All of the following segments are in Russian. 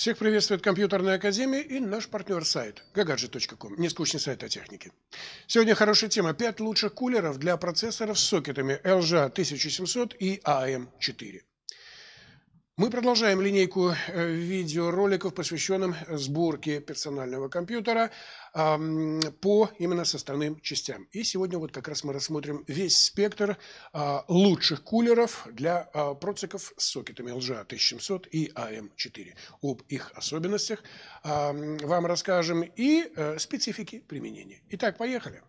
Всех приветствует Компьютерная Академия и наш партнер-сайт gagaji.com. Нескучный сайт о технике. Сегодня хорошая тема. 5 лучших кулеров для процессоров с сокетами LGA 1700 и AM4. Мы продолжаем линейку э, видеороликов, посвященным э, сборке персонального компьютера по именно составным частям. И сегодня вот как раз мы рассмотрим весь спектр а, лучших кулеров для а, проциков с сокетами LGA1700 а и AM4. Об их особенностях вам расскажем и э, специфики применения. Итак, поехали!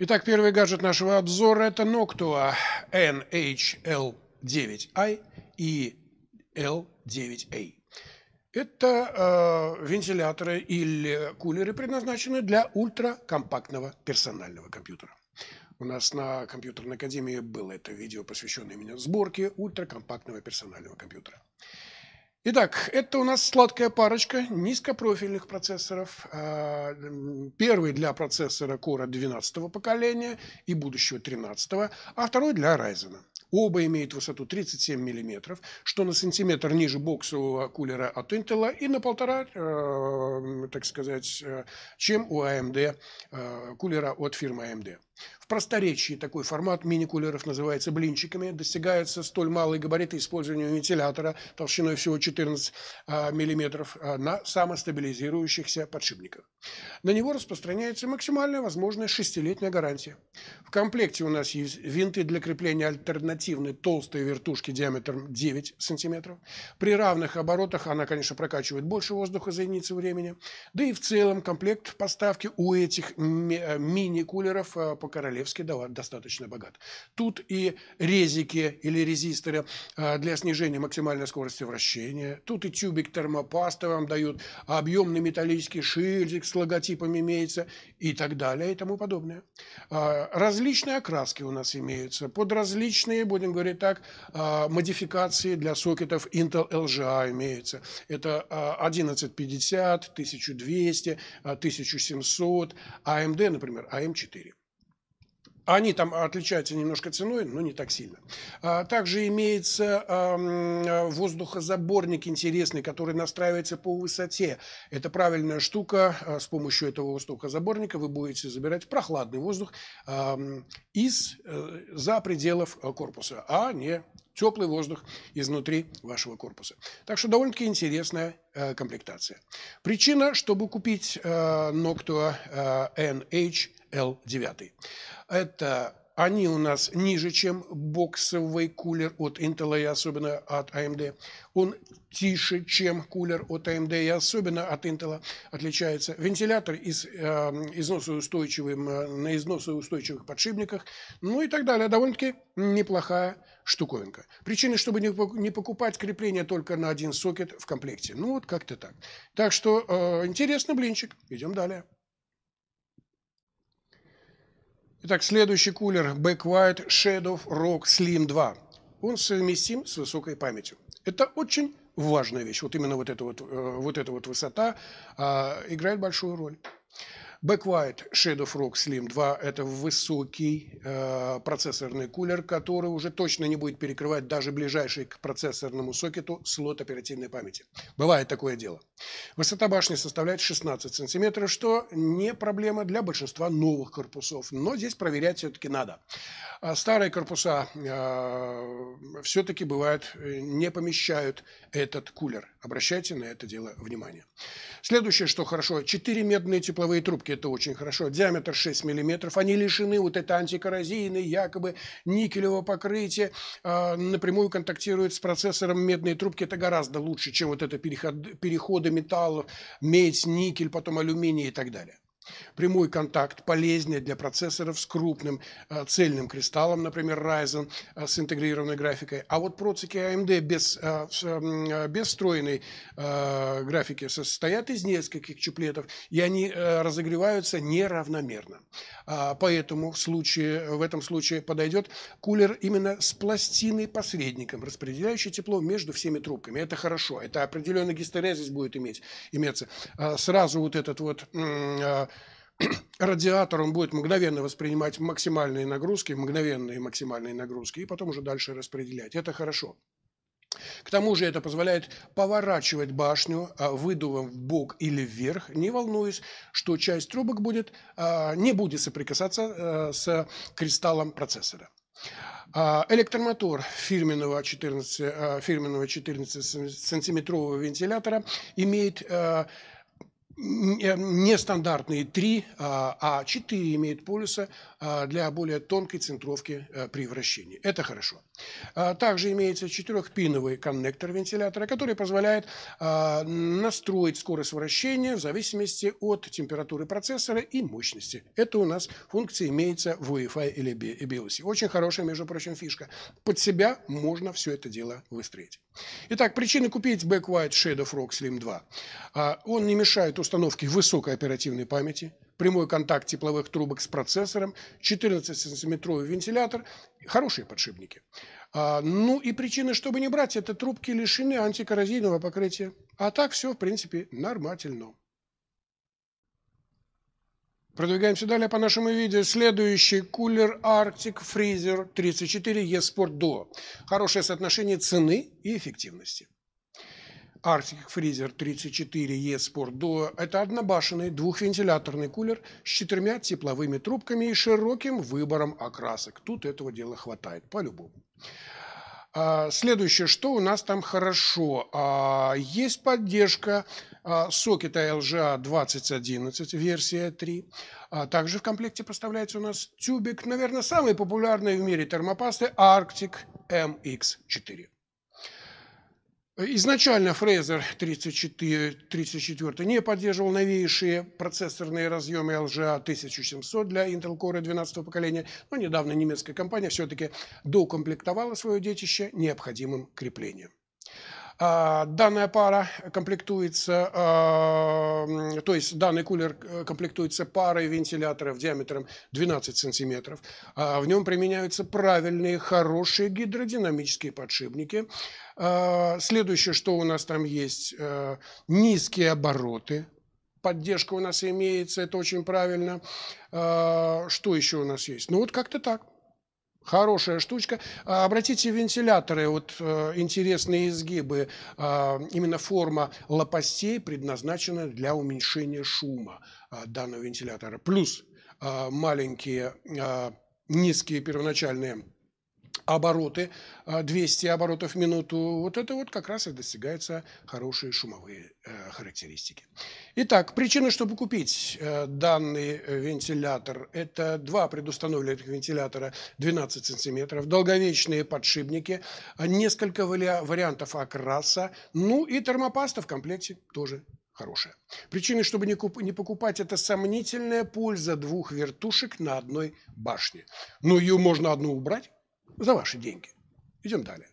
Итак, первый гаджет нашего обзора – это Noctua NHL9i и L9A. Это э, вентиляторы или кулеры, предназначены для ультракомпактного персонального компьютера. У нас на компьютерной академии было это видео, посвященное именно сборке ультракомпактного персонального компьютера. Итак, это у нас сладкая парочка низкопрофильных процессоров. А, первый для процессора Core 12 поколения и будущего 13, а второй для Ryzen. Оба имеют высоту 37 мм, что на сантиметр ниже боксового кулера от Intel и на полтора, э, так сказать, э, чем у AMD, э, кулера от фирмы AMD. В просторечии такой формат мини-кулеров называется блинчиками. Достигается столь малый габариты использования вентилятора толщиной всего 14 а, мм а, на самостабилизирующихся подшипниках. На него распространяется максимальная возможная шестилетняя гарантия. В комплекте у нас есть винты для крепления альтернативной толстой вертушки диаметром 9 см. При равных оборотах она, конечно, прокачивает больше воздуха за единицу времени. Да и в целом комплект поставки у этих ми- а, мини-кулеров по-королевски достаточно богат. Тут и резики или резисторы а, для снижения максимальной скорости вращения, тут и тюбик термопасты вам дают, объемный металлический шильдик с логотипом имеется и так далее и тому подобное. А, различные окраски у нас имеются, под различные, будем говорить так, а, модификации для сокетов Intel LGA имеются. Это 1150, 1200, 1700, AMD, например, AM4. Эм они там отличаются немножко ценой, но не так сильно. А, также имеется воздухозаборник интересный, который настраивается по высоте. Это правильная штука. А, с помощью этого воздухозаборника вы будете забирать прохладный воздух из э, за пределов э, корпуса, а не теплый воздух изнутри вашего корпуса. Так что довольно-таки интересная э, комплектация. Причина, чтобы купить э, Noctua э, NH 9 Это они у нас ниже, чем боксовый кулер от Intel и особенно от AMD. Он тише, чем кулер от AMD и особенно от Intel отличается. Вентилятор из, э, износоустойчивым, э, на износоустойчивых подшипниках, ну и так далее. Довольно-таки неплохая штуковинка. Причины, чтобы не, не покупать крепление только на один сокет в комплекте. Ну вот как-то так. Так что э, интересный блинчик. Идем далее. Итак, следующий кулер Back White Shadow Rock Slim 2. Он совместим с высокой памятью. Это очень важная вещь. Вот именно вот эта вот, э, вот эта вот высота а, играет большую роль. Backwide Shadow Frog Slim 2 – это высокий э, процессорный кулер, который уже точно не будет перекрывать даже ближайший к процессорному сокету слот оперативной памяти. Бывает такое дело. Высота башни составляет 16 см, что не проблема для большинства новых корпусов, но здесь проверять все-таки надо. А старые корпуса э, все-таки бывают, э, не помещают этот кулер. Обращайте на это дело внимание. Следующее, что хорошо, 4 медные тепловые трубки, это очень хорошо, диаметр 6 мм, они лишены вот этой антикоррозийной, якобы никелевого покрытия, э, напрямую контактируют с процессором медные трубки, это гораздо лучше, чем вот это переход, переходы металлов, медь, никель, потом алюминий и так далее. Прямой контакт полезнее для процессоров с крупным э, цельным кристаллом, например, Ryzen э, с интегрированной графикой. А вот процики AMD без, э, эм, э, без встроенной графики состоят из нескольких чуплетов, и они разогреваются неравномерно. А, поэтому в, случае, в этом случае подойдет кулер именно с пластиной посредником, распределяющий тепло между всеми трубками. Это хорошо, это определенный гистерезис будет иметь, иметься. А, сразу вот этот вот радиатор, он будет мгновенно воспринимать максимальные нагрузки, мгновенные максимальные нагрузки, и потом уже дальше распределять. Это хорошо. К тому же это позволяет поворачивать башню а, выдувом в бок или вверх, не волнуясь, что часть трубок будет, а, не будет соприкасаться а, с кристаллом процессора. А, электромотор фирменного 14, фирменного 14 сантиметрового вентилятора имеет э, Э, нестандартные три, а, а четыре имеют полюса для более тонкой центровки э, при вращении. Это хорошо. А, также имеется четырехпиновый коннектор вентилятора, который позволяет а, настроить скорость вращения в зависимости от температуры процессора и мощности. Это у нас функция имеется в Wi-Fi или BIOS. Очень хорошая, между прочим, фишка. Под себя можно все это дело выстроить. Итак, причины купить Back White Shade of Slim 2. А, он не мешает установке высокой оперативной памяти, прямой контакт тепловых трубок с процессором, 14-сантиметровый вентилятор, хорошие подшипники. А, ну и причины, чтобы не брать, это трубки лишены антикоррозийного покрытия. А так все, в принципе, нормально. Продвигаемся далее по нашему видео. Следующий кулер Arctic Freezer 34 e Duo. Хорошее соотношение цены и эффективности. Arctic Freezer 34 e Duo – это однобашенный двухвентиляторный кулер с четырьмя тепловыми трубками и широким выбором окрасок. Тут этого дела хватает по-любому. А, следующее, что у нас там хорошо. А, есть поддержка а, сокета LGA 2011, версия 3. Также в комплекте поставляется у нас тюбик, наверное, самый популярный в мире термопасты Arctic MX4. Изначально Фрезер 34, 34 не поддерживал новейшие процессорные разъемы LGA 1700 для Intel Core 12 поколения, но недавно немецкая компания все-таки доукомплектовала свое детище необходимым креплением. А, данная пара комплектуется, а, то есть данный кулер э, комплектуется парой вентиляторов диаметром 12 сантиметров. А, в нем применяются правильные, хорошие гидродинамические подшипники. Следующее, что у нас там есть, э, низкие обороты. Поддержка у нас имеется, это очень правильно. Что еще у нас есть? Ну вот как-то так. Хорошая штучка. А, обратите вентиляторы, вот э, интересные изгибы, а, именно форма лопастей предназначена для уменьшения шума а, данного вентилятора. Плюс маленькие низкие первоначальные обороты, 200 а, оборотов в минуту, вот это вот как раз и достигается хорошие шумовые э, характеристики. Итак, причины, чтобы купить э, данный вентилятор, это два предустановленных вентилятора 12 сантиметров, долговечные подшипники, несколько вариантов окраса, ну и термопаста в комплекте тоже хорошая. Причины, чтобы не, куп- не покупать, это сомнительная польза двух вертушек на одной башне. Ну, ее можно одну убрать, за ваши деньги. Идем далее.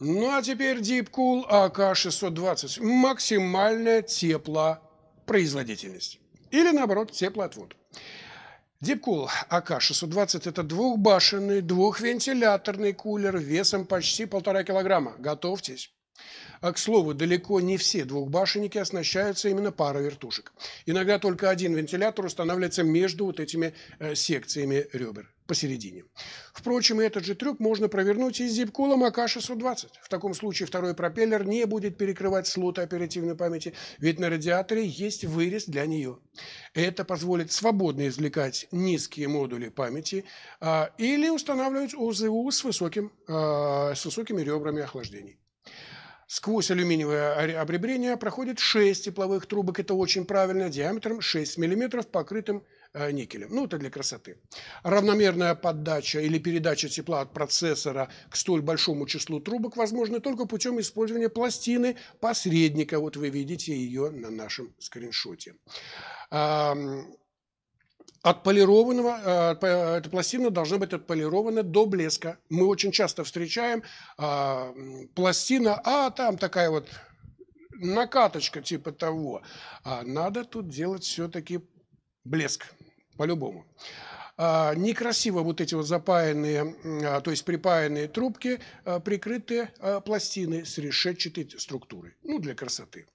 Ну а теперь Deepcool АК-620. Максимальная теплопроизводительность. Или наоборот, теплоотвод. Deepcool АК-620 – это двухбашенный, двухвентиляторный кулер весом почти полтора килограмма. Готовьтесь. А, к слову, далеко не все двухбашенники оснащаются именно парой вертушек. Иногда только один вентилятор устанавливается между вот этими э, секциями ребер посередине. Впрочем, этот же трюк можно провернуть и с зипкулом АК-620. В таком случае второй пропеллер не будет перекрывать слоты оперативной памяти, ведь на радиаторе есть вырез для нее. Это позволит свободно извлекать низкие модули памяти а, или устанавливать ОЗУ с, высоким, а, с высокими ребрами охлаждений. Сквозь алюминиевое обребрение проходит 6 тепловых трубок, это очень правильно, диаметром 6 мм, покрытым Э, никелем. Ну, это для красоты. Равномерная поддача или передача тепла от процессора к столь большому числу трубок возможна только путем использования пластины посредника. Вот вы видите ее на нашем скриншоте отполированного, э, эта пластина должна быть отполирована до блеска. Мы очень часто встречаем а, пластина, а там такая вот накаточка типа того. А надо тут делать все-таки блеск по-любому а, некрасиво вот эти вот запаянные, а, то есть припаянные трубки а, прикрыты пластины с решетчатой структурой, ну, для красоты.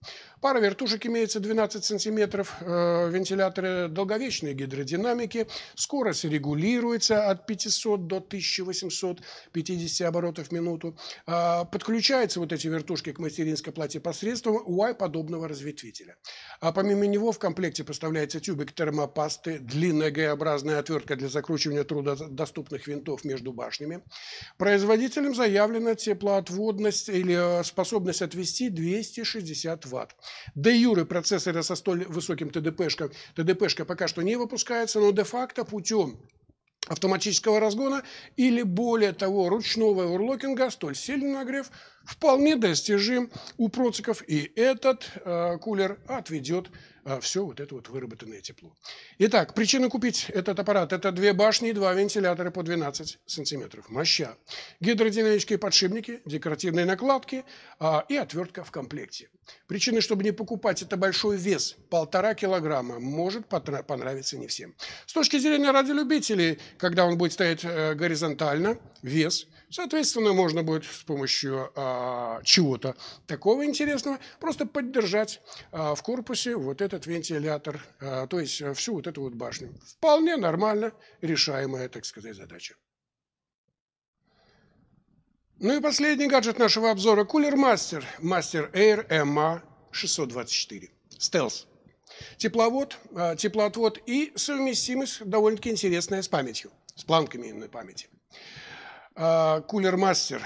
Пара вертушек имеется 12 сантиметров, э, вентиляторы долговечной гидродинамики, скорость регулируется от 500 до 1850 оборотов в минуту. Подключаются вот эти вертушки к мастеринской плате посредством Y-подобного разветвителя. А помимо него в комплекте поставляется тюбик термопасты, длинная Г-образная отвертка отвертка для закручивания трудодоступных винтов между башнями. Производителем заявлена теплоотводность или э, способность отвести 260 Вт. Де юры процессоры со столь высоким ТДПшка, ТДПшка пока что не выпускается, но де-факто путем автоматического разгона или более того ручного урлокинга, столь сильный нагрев – вполне достижим у процеков и этот э, кулер отведет э, все вот это вот выработанное тепло. Итак, причина купить этот аппарат – это две башни и два вентилятора по 12 сантиметров. Моща, гидродинамические подшипники, декоративные накладки э, и отвертка в комплекте. Причины, чтобы не покупать, это большой вес – полтора килограмма, может понравиться не всем. С точки зрения радиолюбителей, когда он будет стоять э, горизонтально, вес – Соответственно, можно будет с помощью а, чего-то такого интересного просто поддержать а, в корпусе вот этот вентилятор, а, то есть э, всю вот эту вот башню. Вполне нормально решаемая, так сказать, задача. Ну и последний гаджет нашего обзора – Cooler Master, Master Air MA 624, Stealth Тепловод, а, теплоотвод и совместимость довольно-таки интересная с памятью, с планками именно памяти. Кулер Мастер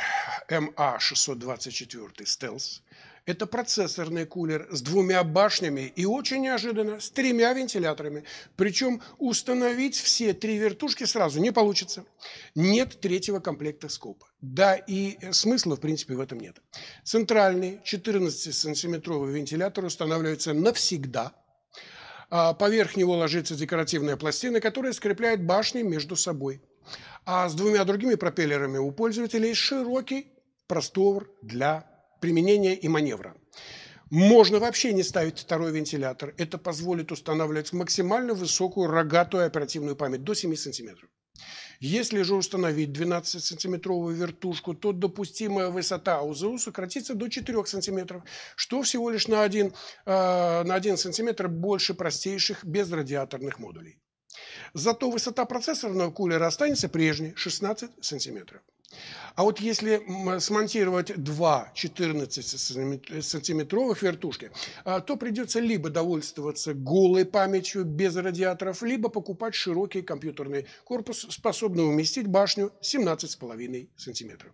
MA «Стелс» Stealth. это процессорный кулер с двумя башнями и очень неожиданно с тремя вентиляторами. Причем установить все три вертушки сразу не получится. Нет третьего комплекта скопа. Да и э, смысла, в принципе, в этом нет. Центральный 14-сантиметровый вентилятор устанавливается навсегда а, – Поверх него ложится декоративная пластина, которая скрепляет башни между собой. А с двумя другими пропеллерами у пользователей широкий простор для применения и маневра. Можно вообще не ставить второй вентилятор. Это позволит устанавливать максимально высокую рогатую оперативную память до 7 сантиметров. Если же установить 12-сантиметровую вертушку, то допустимая высота УЗУ сократится до 4 сантиметров, что всего лишь на 1, э, на 1 сантиметр больше простейших безрадиаторных модулей. Зато высота процессорного кулера останется прежней – 16 сантиметров. А вот если смонтировать два 14-сантиметровых вертушки, а, то придется либо довольствоваться голой памятью без радиаторов, либо покупать широкий компьютерный корпус, способный уместить башню 17,5 сантиметров.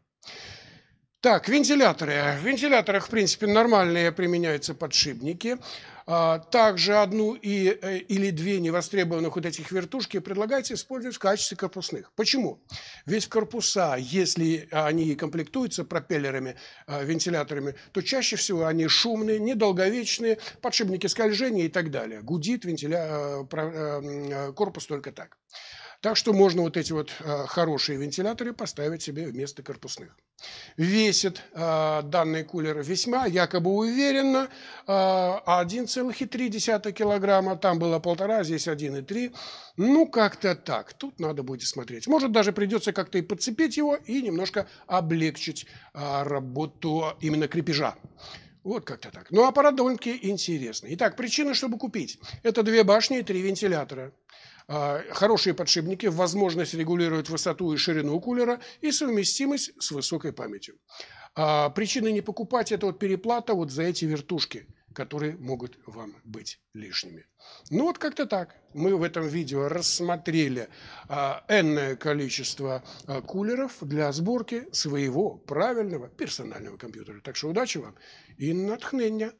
Так, вентиляторы. В вентиляторах, в принципе, нормальные применяются подшипники. А, также одну и, э, или две невостребованных вот этих вертушки предлагается использовать в качестве корпусных. Почему? Ведь корпуса, если они комплектуются пропеллерами, а, вентиляторами, то чаще всего они шумные, недолговечные, подшипники скольжения и так далее. Гудит вентиля... Э, э, корпус только так. Так что можно вот эти вот э, хорошие вентиляторы поставить себе вместо корпусных. Весит э, данный кулер весьма, якобы уверенно, 1,3 э, килограмма, там было полтора, а здесь 1,3. Ну, как-то так, тут надо будет смотреть. Может, даже придется как-то и подцепить его и немножко облегчить работу именно крепежа. Вот как-то так. Но ну, аппарат довольно-таки интересный. Итак, причины, чтобы купить. Это две башни и три вентилятора. А, хорошие подшипники, возможность регулировать высоту и ширину кулера и совместимость с высокой памятью. А, Причина не покупать – это вот переплата вот за эти вертушки – которые могут вам быть лишними. Ну вот как-то так. Мы в этом видео рассмотрели а, энное количество а, кулеров для сборки своего правильного персонального компьютера. Так что удачи вам и натхнения!